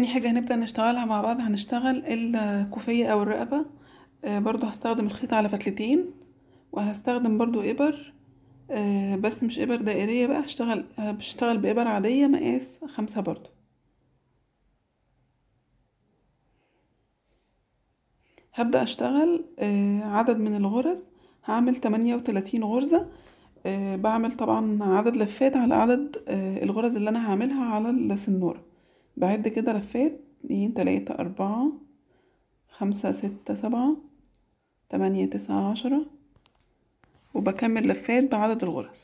تاني حاجة هنبدأ نشتغلها مع بعض هنشتغل الكوفية أو الرقبة آه، برضو هستخدم الخيط على فتلتين وهستخدم برضو إبر آه، بس مش إبر دائرية بقى هشتغل آه، بشتغل بإبر عادية مقاس خمسة برضو هبدأ أشتغل عدد من الغرز هعمل تمانية وتلاتين غرزة بعمل طبعا عدد لفات على عدد الغرز اللي أنا هعملها على السنورة بعد كده لفات اتنين تلاتة أربعة خمسة ستة سبعة تمانية تسعة عشرة وبكمل لفات بعدد الغرز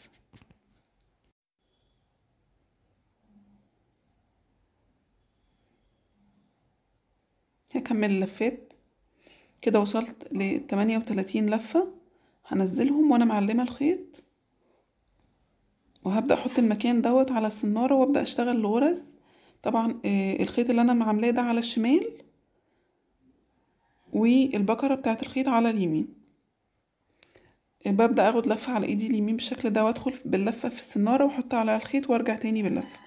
هكمل اللفات كده وصلت لتمانية وتلاتين لفة هنزلهم وانا معلمة الخيط وهبدأ احط المكان دوت على السنارة وابدأ اشتغل الغرز طبعا آه، الخيط اللي انا عاملاه ده على الشمال والبكرة بتاعت الخيط على اليمين ببدأ اخد لفة على ايدي اليمين بالشكل ده وادخل باللفة في السنارة واحطها على الخيط وارجع تاني باللفة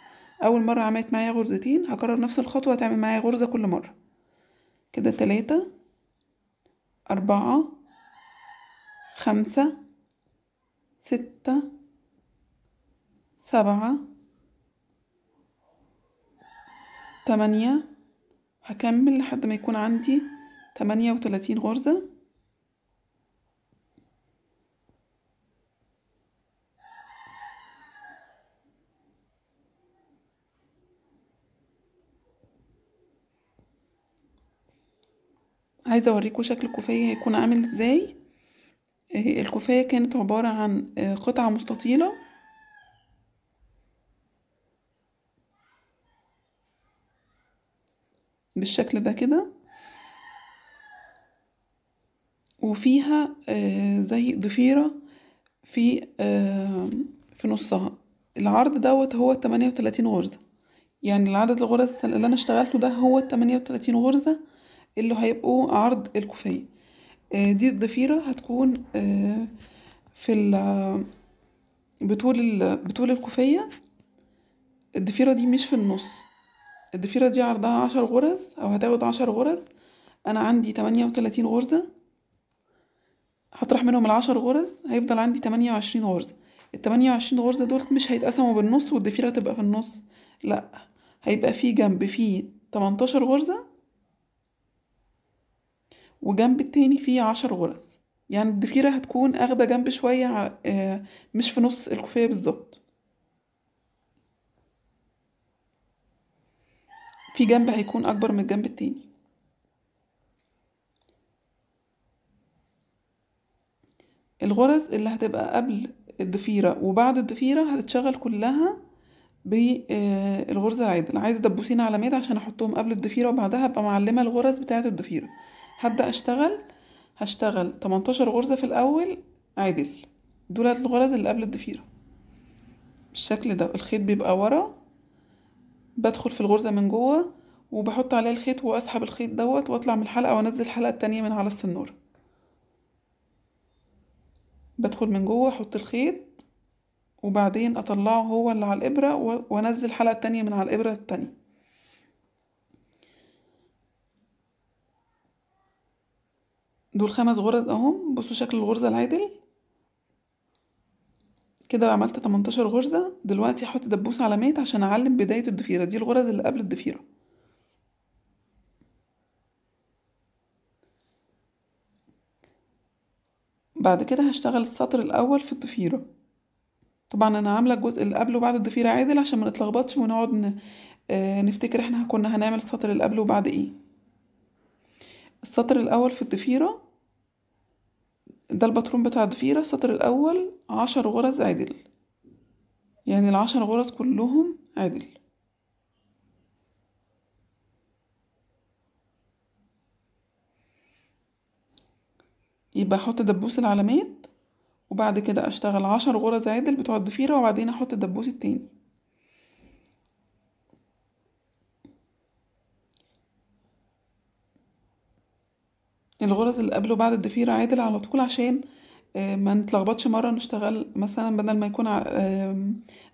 اول مرة عملت معايا غرزتين هكرر نفس الخطوة هتعمل معايا غرزة كل مرة كده تلاتة أربعة خمسة ستة سبعة تمانية هكمل لحد ما يكون عندي تمانية وتلاتين غرزة عايزة اوريكم شكل الكوفية هيكون عامل ازاي آه، الكوفية كانت عبارة عن آه، قطعة مستطيلة بالشكل ده كده وفيها آه، زي ضفيرة في آه، في نصها العرض دوت هو 38 وتلاتين غرزة يعني العدد الغرز اللي انا اشتغلته ده هو التمانية وتلاتين غرزة اللي هيبقوا عرض الكوفية آه، دي الضفيرة هتكون في ال بطول بطول الكوفية الضفيرة دي مش في النص الضفيرة دي عرضها عشر غرز أو هتاخد عشر غرز أنا عندي تمانية وتلاتين غرزة هطرح منهم العشر غرز هيفضل عندي تمانية وعشرين غرزة التمانية وعشرين غرزة دول مش هيتقسموا بالنص والضفيرة تبقى في النص لأ هيبقى في جنب فيه تمنتاشر غرزة وجنب التاني فيه عشر غرز يعني الضفيرة هتكون أخدة جنب شوية آه، مش في نص الكوفية بالظبط في جنب هيكون أكبر من الجنب التاني الغرز اللي هتبقى قبل الضفيرة وبعد الضفيرة هتتشغل كلها بالغرزة آه، العادل عايزة دبوسين علامات عشان أحطهم قبل الضفيرة وبعدها أبقى معلمة الغرز بتاعة الضفيرة هبدأ أشتغل هشتغل 18 غرزة في الأول عدل دولت الغرز اللي قبل الضفيرة بالشكل ده الخيط بيبقى ورا بدخل في الغرزة من جوه وبحط عليه الخيط واسحب الخيط دوت واطلع من الحلقة وانزل الحلقة التانية من على السنورة بدخل من جوه احط الخيط وبعدين اطلعه هو اللي على الابرة وانزل الحلقة التانية من على الابرة التانية دول خمس غرز اهم بصوا شكل الغرزة العادل كده عملت 18 غرزة دلوقتي هحط دبوس على ميت عشان أعلم بداية الضفيرة دي الغرز اللي قبل الضفيرة بعد كده هشتغل السطر الأول في الضفيرة طبعا أنا عاملة الجزء اللي قبل وبعد الضفيرة عادل عشان منتلخبطش ونقعد آه، نفتكر احنا كنا هنعمل السطر اللي قبل وبعد ايه السطر الأول في الضفيرة ده الباترون بتاع الضفيرة السطر الأول عشر غرز عدل يعني العشر غرز كلهم عدل يبقى أحط دبوس العلامات وبعد كده أشتغل عشر غرز عدل بتوع الضفيرة وبعدين أحط الدبوس التاني الغرز اللي قبله بعد الضفيرة عادل على طول عشان آه، ما نتلخبطش مرة نشتغل مثلا بدل ما يكون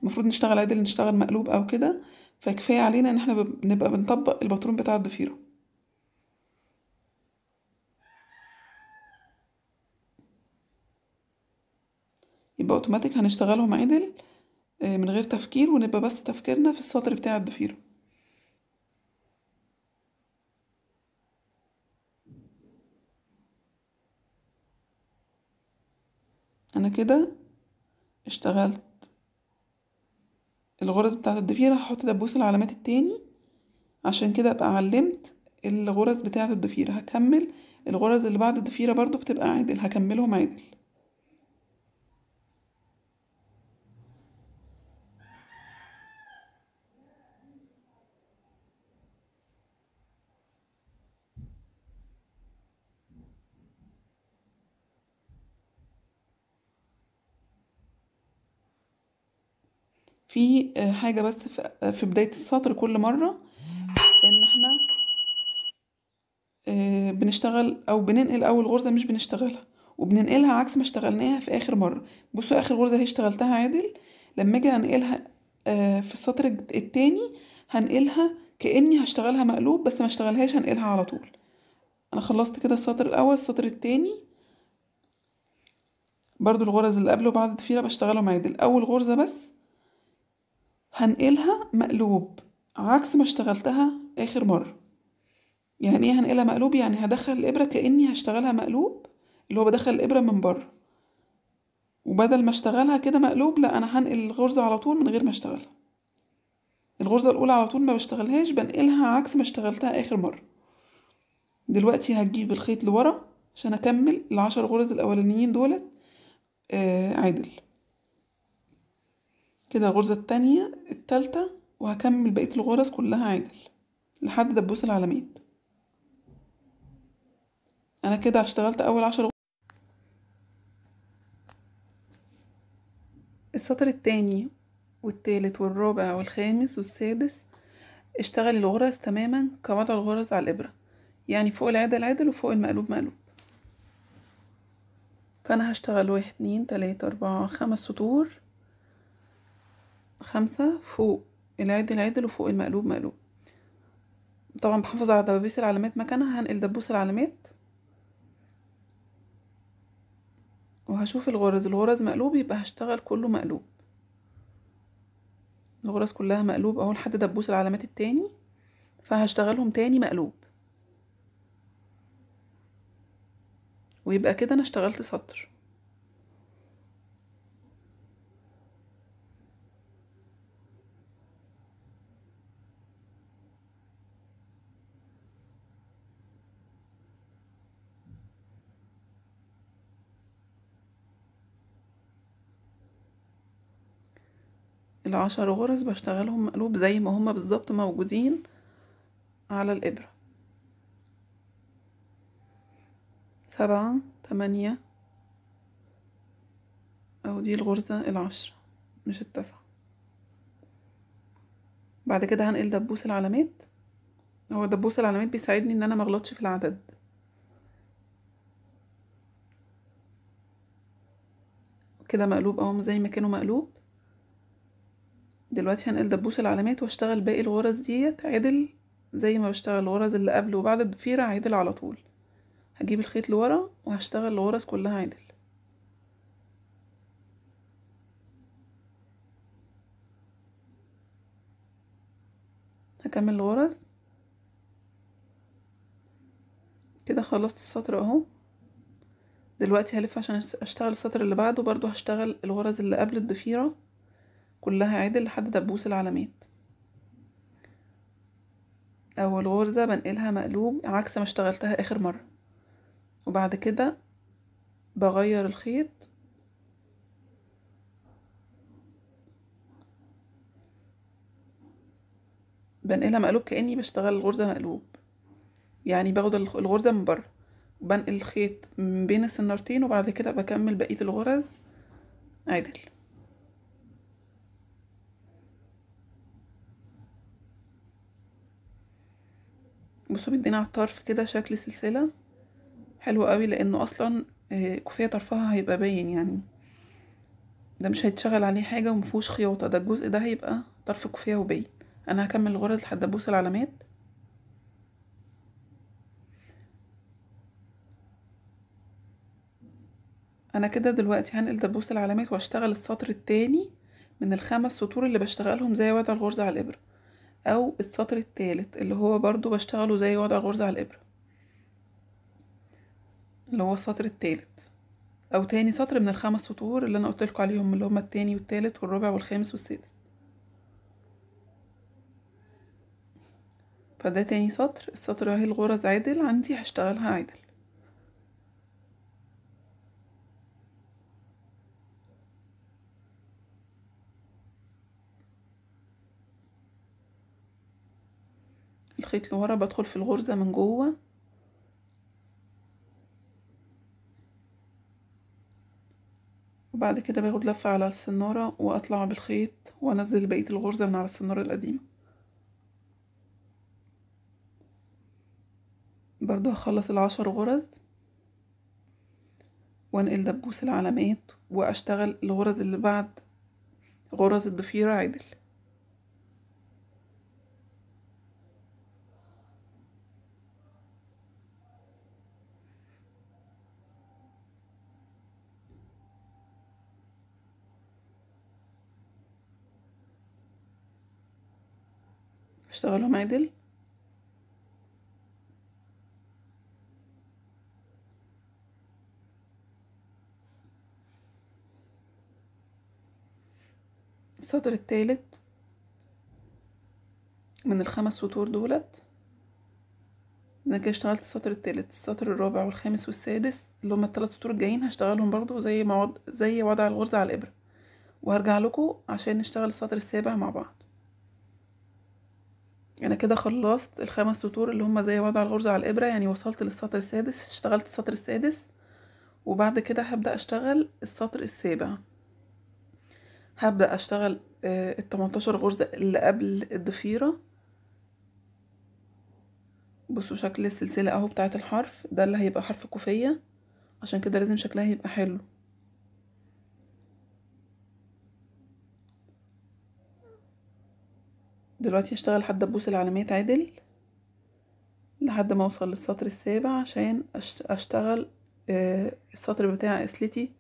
المفروض نشتغل عدل نشتغل مقلوب أو كده فكفاية علينا إن احنا نبقى بنطبق الباترون بتاع الضفيرة يبقى اوتوماتيك هنشتغلهم عدل آه، من غير تفكير ونبقى بس تفكيرنا في السطر بتاع الضفيره انا كده اشتغلت الغرز بتاعة الضفيرة هحط دبوس العلامات التاني عشان كده ابقى علمت الغرز بتاعة الضفيرة هكمل الغرز اللي بعد الضفيرة برضو بتبقى عادل هكملهم عادل في آه، حاجة بس آه، في بداية السطر كل مرة إن احنا آه، بنشتغل أو بننقل أول غرزة مش بنشتغلها وبننقلها عكس ما اشتغلناها في آخر مرة بصوا آخر غرزة هي اشتغلتها عادل لما أجي أنقلها في السطر التاني هنقلها كأني هشتغلها مقلوب بس ما اشتغلهاش هنقلها على طول أنا خلصت كده السطر الأول السطر التاني برضو الغرز اللي قبل وبعد الضفيرة بشتغلهم عادل أول غرزة بس هنقلها مقلوب عكس ما اشتغلتها آخر مرة يعني ايه هنقلها مقلوب يعني هدخل الإبرة كأني هشتغلها مقلوب اللي هو بدخل الإبرة من بره وبدل ما اشتغلها كده مقلوب لا أنا هنقل الغرزة على طول من غير ما اشتغلها الغرزة الأولى على طول ما بشتغلهاش بنقلها عكس ما اشتغلتها آخر مرة دلوقتي هجيب الخيط لورا عشان أكمل العشر غرز الأولانيين دولت آه عدل كده الغرزة التانية التالتة وهكمل بقية الغرز كلها عدل لحد دبوس العلامات انا كده اشتغلت اول عشر السطر التاني والتالت والرابع والخامس والسادس اشتغل الغرز تماما كوضع الغرز على الابره يعني فوق العدل عدل وفوق المقلوب مقلوب فانا هشتغل واحد اتنين تلاته اربعه خمس سطور خمسة فوق العدل عدل وفوق المقلوب مقلوب طبعا بحافظ على دبابيس العلامات مكانها هنقل دبوس العلامات وهشوف الغرز الغرز مقلوب يبقى هشتغل كله مقلوب الغرز كلها مقلوب اهو لحد دبوس العلامات التاني فهشتغلهم تاني مقلوب ويبقى كده انا اشتغلت سطر العشر غرز بشتغلهم مقلوب زي ما هما بالظبط موجودين على الإبرة سبعة تمانية أو دي الغرزة العشرة مش التسعة بعد كده هنقل دبوس العلامات هو دبوس العلامات بيساعدني ان انا مغلطش في العدد كده مقلوب اهو زي ما كانوا مقلوب دلوقتي هنقل دبوس العلامات واشتغل باقي الغرز ديت عدل زي ما بشتغل الغرز اللي قبل وبعد الضفيرة عدل على طول هجيب الخيط لورا وهشتغل الغرز كلها عدل هكمل الغرز كده خلصت السطر اهو دلوقتي هلف عشان اشتغل السطر اللي بعده برضو هشتغل الغرز اللي قبل الضفيره كلها عدل لحد دبوس العلامات أول غرزة بنقلها مقلوب عكس ما اشتغلتها آخر مرة وبعد كده بغير الخيط بنقلها مقلوب كأني بشتغل الغرزة مقلوب يعني باخد الغرزة من بره وبنقل الخيط من بين السنارتين وبعد كده بكمل بقية الغرز عدل بصوا بيدينا على الطرف كده شكل سلسلة حلو قوي لانه اصلا آه، كوفية طرفها هيبقى باين يعني ده مش هيتشغل عليه حاجة ومفهوش خياطة ده الجزء ده هيبقى طرف كوفية وباين انا هكمل الغرز لحد ابوس العلامات انا كده دلوقتي هنقل دبوس العلامات واشتغل السطر التاني من الخمس سطور اللي بشتغلهم زي وضع الغرزة على الابره أو السطر الثالث اللي هو برضو بشتغله زي وضع الغرزة على الإبرة اللي هو السطر الثالث أو تاني سطر من الخمس سطور اللي أنا لكم عليهم اللي هما التاني والتالت والرابع والخامس والسادس فده تاني سطر السطر اهي الغرز عادل عندي هشتغلها عادل الخيط لورا بدخل في الغرزة من جوه وبعد كده باخد لفة على السنارة واطلع بالخيط وانزل بقية الغرزة من على السنارة القديمة برضه هخلص العشر غرز وانقل دبوس العلامات واشتغل الغرز اللي بعد غرز الضفيرة عدل تشتغلهم عدل السطر الثالث من الخمس سطور دولت انا كده اشتغلت السطر الثالث السطر الرابع والخامس والسادس اللي هما الثلاث سطور الجايين هشتغلهم برضو زي ما وض... زي وضع الغرزه على الابره وهرجع لكم عشان نشتغل السطر السابع مع بعض انا كده خلصت الخمس سطور اللي هما زي وضع الغرزة على الابرة يعني وصلت للسطر السادس اشتغلت السطر السادس وبعد كده هبدأ اشتغل السطر السابع هبدأ اشتغل آه، التمنتاشر غرزة اللي قبل الضفيرة بصوا شكل السلسلة اهو بتاعت الحرف ده اللي هيبقى حرف كوفية عشان كده لازم شكلها يبقى حلو دلوقتي هشتغل لحد ابوس العلامات عدل لحد ما اوصل للسطر السابع عشان اشتغل آه، السطر بتاع اسلتي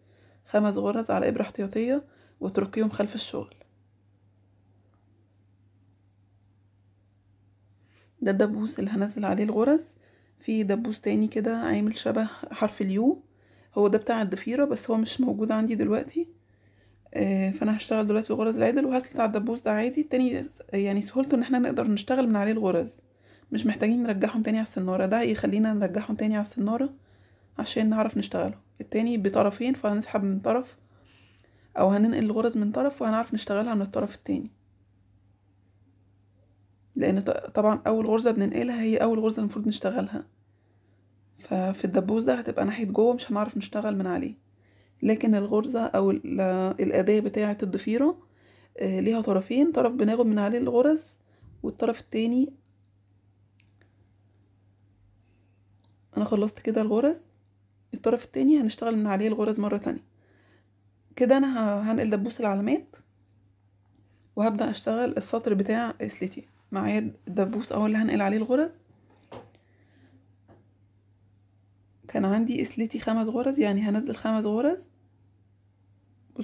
خمس غرز على ابرة احتياطية واتركيهم خلف الشغل ده الدبوس اللي هنزل عليه الغرز في دبوس تاني كده عامل شبه حرف اليو هو ده بتاع الضفيرة بس هو مش موجود عندي دلوقتي آه، فانا هشتغل دلوقتي غرز العدل وهسلط على الدبوس ده عادي التاني يعني سهولته ان احنا نقدر نشتغل من عليه الغرز مش محتاجين نرجعهم تاني على السنارة ده هيخلينا نرجعهم تاني على السنارة عشان نعرف نشتغلهم التاني بطرفين فهنسحب من طرف او هننقل الغرز من طرف وهنعرف نشتغلها من الطرف التاني لان طبعا اول غرزة بننقلها هي اول غرزة المفروض نشتغلها ففي الدبوس ده هتبقى ناحية جوه مش هنعرف نشتغل من عليه لكن الغرزة أو الأداة بتاعة الضفيرة آه، ليها طرفين طرف بناخد من عليه الغرز والطرف التاني أنا خلصت كده الغرز الطرف التاني هنشتغل من عليه الغرز مرة تانية كده أنا هنقل دبوس العلامات وهبدأ أشتغل السطر بتاع سليتين معايا الدبوس أهو اللي هنقل عليه الغرز كان عندي اسلتي خمس غرز يعني هنزل خمس غرز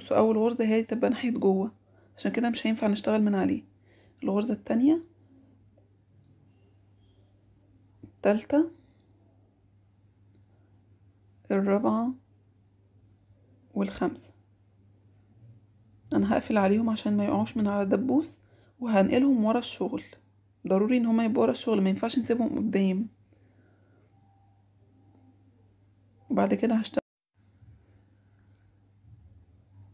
بصوا اول غرزة هي تبقى ناحية جوه عشان كده مش هينفع نشتغل من عليه الغرزة التانية التالتة الرابعة والخامسة انا هقفل عليهم عشان ما يقعوش من على الدبوس وهنقلهم ورا الشغل ضروري ان هما يبقوا ورا الشغل ما ينفعش نسيبهم قدام وبعد كده هشتغل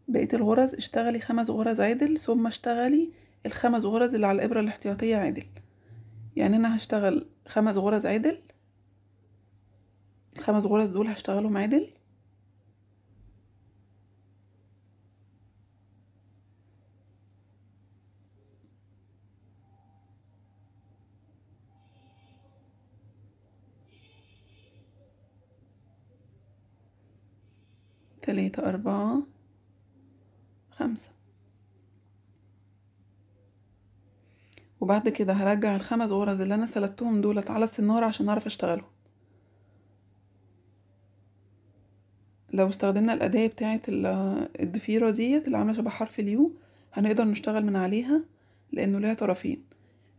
بقية الغرز اشتغلي خمس غرز عدل ثم اشتغلي الخمس غرز اللي على الإبرة الاحتياطية عدل يعني أنا هشتغل خمس غرز عدل الخمس غرز دول هشتغلهم عدل تلاتة أربعة خمسة وبعد كده هرجع الخمس غرز اللي انا سلكتهم دولت على السنارة عشان اعرف اشتغلهم لو استخدمنا الأداة بتاعة الضفيرة ديت اللي عاملة شبه حرف اليو هنقدر نشتغل من عليها لأنه ليها طرفين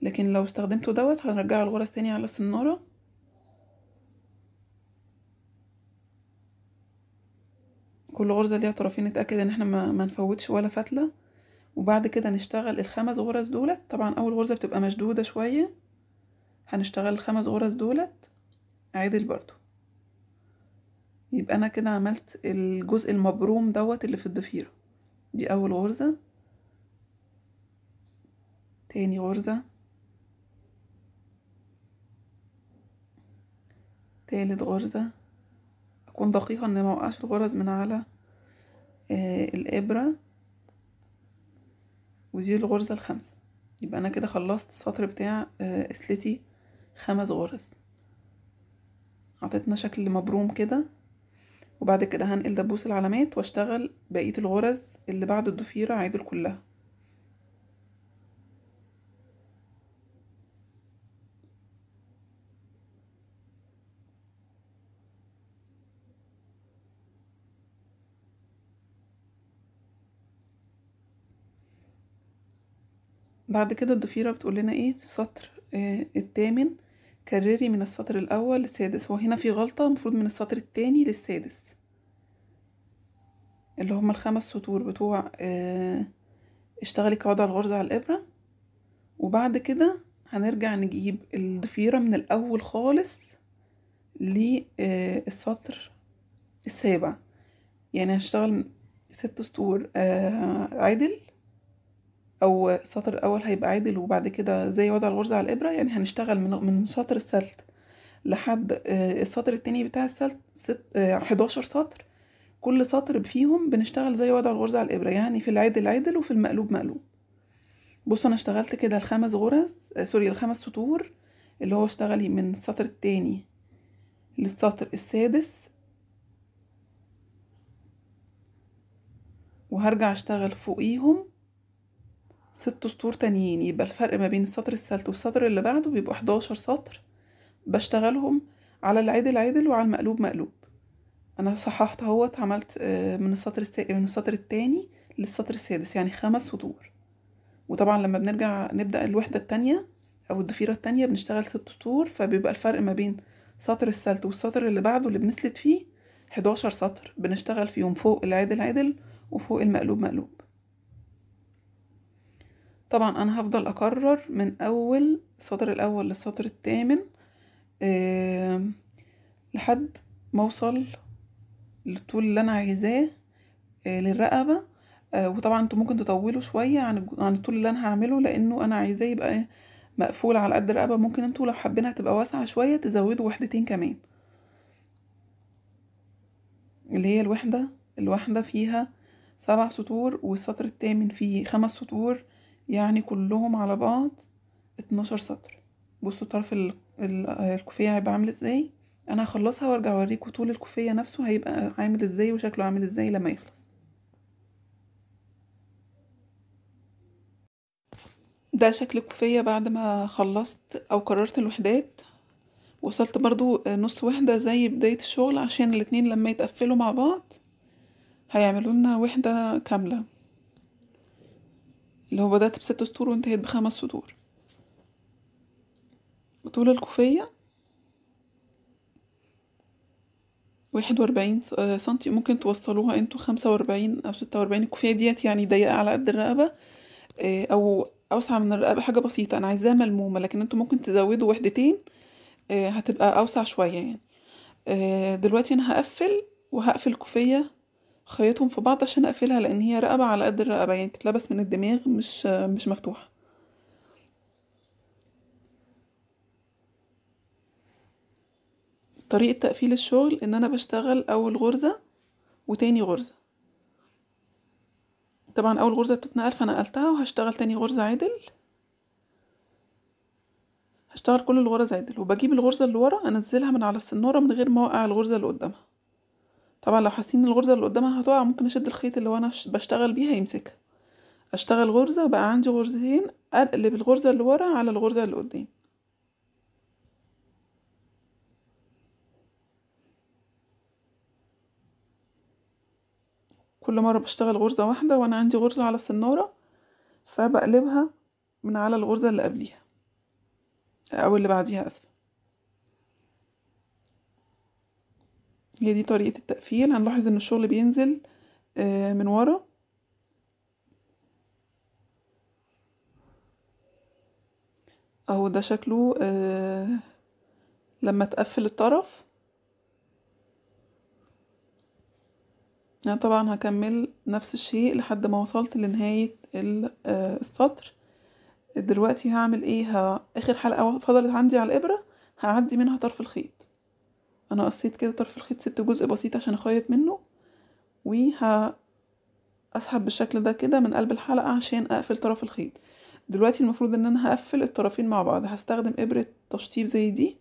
لكن لو استخدمته دوت هنرجع الغرز تاني على السنارة كل غرزة ليها طرفين نتأكد ان احنا ما, ما نفوتش ولا فتلة وبعد كده نشتغل الخمس غرز دولت طبعا اول غرزة بتبقى مشدودة شوية هنشتغل الخمس غرز دولت عدل برضو يبقى انا كده عملت الجزء المبروم دوت اللي في الضفيرة دي اول غرزة تاني غرزة تالت غرزة اكون دقيقة ان ما اوقعش الغرز من على آه، الإبرة ودي الغرزة الخامسة يبقى أنا كده خلصت السطر بتاع آه، اسلتي خمس غرز عطتنا شكل مبروم كده وبعد كده هنقل دبوس العلامات واشتغل بقية الغرز اللي بعد الضفيرة عادل كلها بعد كده الضفيرة بتقول لنا ايه في السطر آه الثامن كرري من السطر الأول للسادس وهنا في غلطة المفروض من السطر التاني للسادس اللي هما الخمس سطور بتوع آه اشتغلي كوضع الغرزة على الإبرة وبعد كده هنرجع نجيب الضفيرة من الأول خالص للسطر آه، السابع يعني هشتغل ست سطور آه عدل او السطر الاول هيبقى عادل وبعد كده زي وضع الغرزة على الابرة يعني هنشتغل من من سطر السلت لحد آه، السطر التاني بتاع السلت ست آه، حداشر سطر كل سطر فيهم بنشتغل زي وضع الغرزة على الابرة يعني في العدل عدل وفي المقلوب مقلوب بصوا انا اشتغلت كده الخمس غرز آه، سوري الخمس سطور اللي هو اشتغلي من السطر التاني للسطر السادس وهرجع اشتغل فوقيهم ست سطور تانيين يبقى الفرق ما بين السطر الثالث والسطر اللي بعده بيبقوا حداشر سطر بشتغلهم على العدل عدل وعلى المقلوب مقلوب انا صححت اهوت عملت آه، من السطر السا... من السطر التاني للسطر السادس يعني خمس سطور وطبعا لما بنرجع نبدا الوحده التانية او الضفيره التانية بنشتغل ست سطور فبيبقى الفرق ما بين سطر الثالث والسطر اللي بعده اللي بنسلت فيه حداشر سطر بنشتغل فيهم فوق العدل عدل وفوق المقلوب مقلوب طبعا انا هفضل اكرر من اول السطر الاول للسطر الثامن لحد ما اوصل للطول اللي انا عايزاه آه، للرقبه آه، وطبعا انتوا ممكن تطولوا شويه عن عن الطول اللي انا هعمله لانه انا عايزاه يبقى مقفول على قد الرقبه ممكن انتوا لو حابينها تبقى واسعه شويه تزودوا وحدتين كمان اللي هي الوحده الواحده فيها سبع سطور والسطر الثامن فيه خمس سطور يعني كلهم على بعض اتناشر سطر بصوا طرف الكوفية هيبقى عامل ازاي انا هخلصها وارجع اوريكم طول الكوفية نفسه هيبقى عامل ازاي وشكله عامل ازاي لما يخلص ده شكل الكوفية بعد ما خلصت او قررت الوحدات وصلت برضو نص وحدة زي بداية الشغل عشان الاتنين لما يتقفلوا مع بعض هيعملوا لنا وحدة كاملة اللي هو بدأت بست سطور وانتهيت بخمس سطور وطول الكوفية واحد وأربعين آه، سنتي ممكن توصلوها انتوا خمسة وأربعين أو ستة وأربعين الكوفية ديت يعني ضيقة على قد الرقبة آه، أو أوسع من الرقبة حاجة بسيطة أنا عايزاها ملمومة لكن انتوا ممكن تزودوا وحدتين آه، هتبقى أوسع شوية يعني دلوقتي أنا هقفل وهقفل كوفية خيطهم في بعض عشان أقفلها لأن هي رقبة على قد الرقبة يعني بتتلبس من الدماغ مش مش مفتوحة طريقة تقفيل الشغل إن أنا بشتغل أول غرزة وتاني غرزة طبعا أول غرزة بتتنقل فنقلتها وهشتغل تاني غرزة عدل هشتغل كل الغرز عدل وبجيب الغرزة اللي ورا أنزلها من على السنارة من غير ما أوقع الغرزة اللي قدامها طبعا لو حاسين الغرزة اللي قدامها هتقع ممكن اشد الخيط اللي وانا بشتغل بيه هيمسكها اشتغل غرزة بقى عندي غرزتين اقلب الغرزة اللي ورا على الغرزة اللي قدام كل مرة بشتغل غرزة واحدة وانا عندي غرزة على السنارة فبقلبها من على الغرزة اللي قبليها او اللي بعديها اسف هي دي طريقة التقفيل هنلاحظ ان الشغل بينزل آه، من ورا اهو ده شكله آه، لما تقفل الطرف انا طبعا هكمل نفس الشيء لحد ما وصلت لنهاية آه، السطر دلوقتي هعمل ايه ها اخر حلقة فضلت عندي على الابرة هعدي منها طرف الخيط انا قصيت كده طرف الخيط سبت جزء بسيط عشان اخيط منه وه اسحب بالشكل ده كده من قلب الحلقة عشان اقفل طرف الخيط دلوقتي المفروض ان انا هقفل الطرفين مع بعض هستخدم ابرة تشطيب زي دي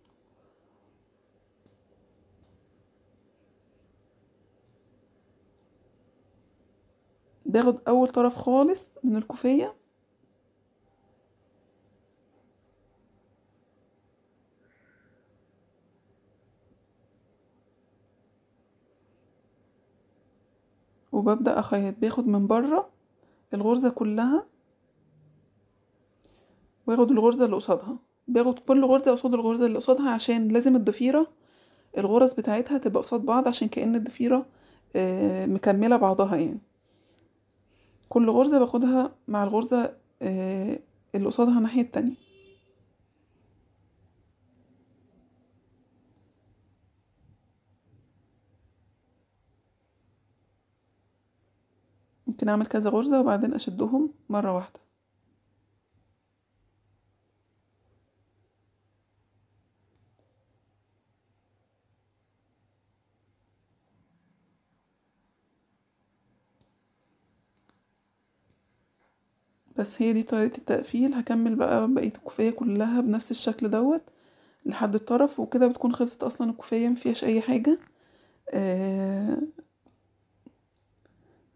باخد اول طرف خالص من الكوفية وببدأ أخيط باخد من بره الغرزة كلها واخد الغرزة اللي قصادها باخد كل غرزة قصاد الغرزة اللي قصادها عشان لازم الضفيرة الغرز بتاعتها تبقى قصاد بعض عشان كأن الضفيرة آه، مكملة بعضها يعني كل غرزة باخدها مع الغرزة آه، اللي قصادها الناحية التانية ممكن اعمل كذا غرزة وبعدين اشدهم مرة واحدة بس هي دي طريقة التقفيل هكمل بقى بقية الكوفية كلها بنفس الشكل دوت لحد الطرف وكده بتكون خلصت اصلا الكوفية مفيهاش اي حاجة آه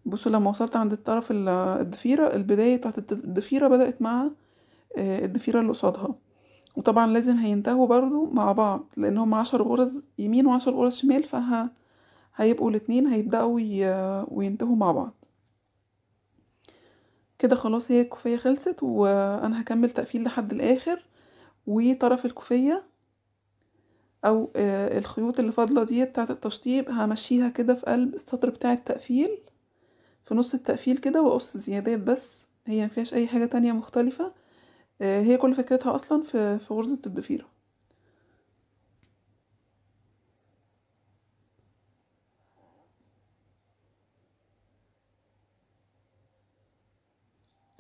بصوا لما وصلت عند الطرف الضفيرة البداية بتاعت الضفيرة بدأت مع آه، الضفيرة اللي قصادها وطبعا لازم هينتهوا برضو مع بعض لان هم عشر غرز يمين وعشر غرز شمال فها هيبقوا الاتنين هيبدأوا وينتهوا مع بعض كده خلاص هي الكوفية خلصت وانا هكمل تقفيل لحد الاخر وطرف الكوفية او آه، الخيوط اللي فاضلة دي بتاعت التشطيب همشيها كده في قلب السطر بتاع التقفيل في نص التقفيل كده واقص زيادات بس هي مفيهاش اي حاجة تانية مختلفة آه هي كل فكرتها اصلا في, في غرزة الضفيرة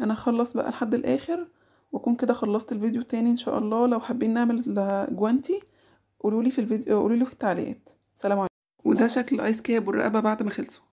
انا هخلص بقى لحد الاخر واكون كده خلصت الفيديو التاني ان شاء الله لو حابين نعمل جوانتي قولولي في الفيديو قولولي في التعليقات سلام عليكم وده شكل الايس كاب والرقبه بعد ما خلصوا